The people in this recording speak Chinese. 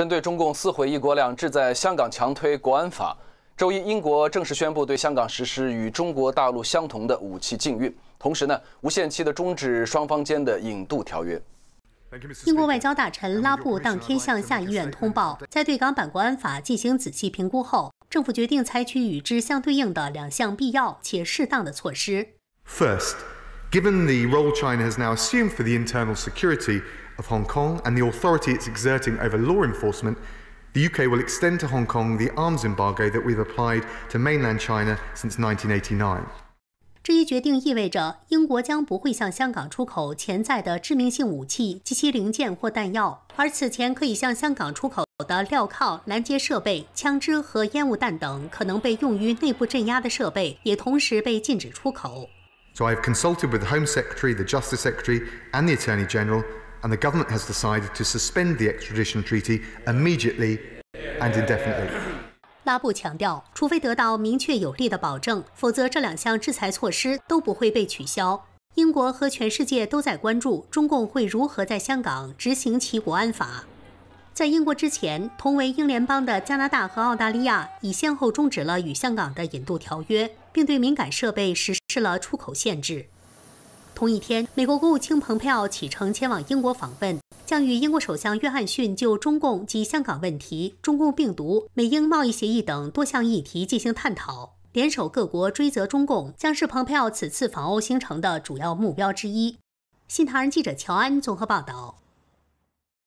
针对中共撕毁“一国两制”在香港强推国安法，周一英国正式宣布对香港实施与中国大陆相同的武器禁运，同时呢，无限期的终止双方间的引渡条约。英国外交大臣拉布当天向下议院通报，在对港版国安法进行仔细评估后，政府决定采取与之相对应的两项必要且适当的措施。First. Given the role China has now assumed for the internal security of Hong Kong and the authority it's exerting over law enforcement, the UK will extend to Hong Kong the arms embargo that we've applied to mainland China since 1989. 这一决定意味着英国将不会向香港出口潜在的致命性武器及其零件或弹药，而此前可以向香港出口的镣铐、拦截设备、枪支和烟雾弹等可能被用于内部镇压的设备也同时被禁止出口。So I have consulted with the Home Secretary, the Justice Secretary, and the Attorney General, and the government has decided to suspend the extradition treaty immediately and indefinitely. 拉布强调，除非得到明确有力的保证，否则这两项制裁措施都不会被取消。英国和全世界都在关注中共会如何在香港执行其国安法。在英国之前，同为英联邦的加拿大和澳大利亚已先后终止了与香港的引渡条约，并对敏感设备实施了出口限制。同一天，美国国务卿蓬佩奥启程前往英国访问，将与英国首相约翰逊就中共及香港问题、中共病毒、美英贸易协议等多项议题进行探讨，联手各国追责中共将是蓬佩奥此次访欧行程的主要目标之一。新唐人记者乔安综合报道。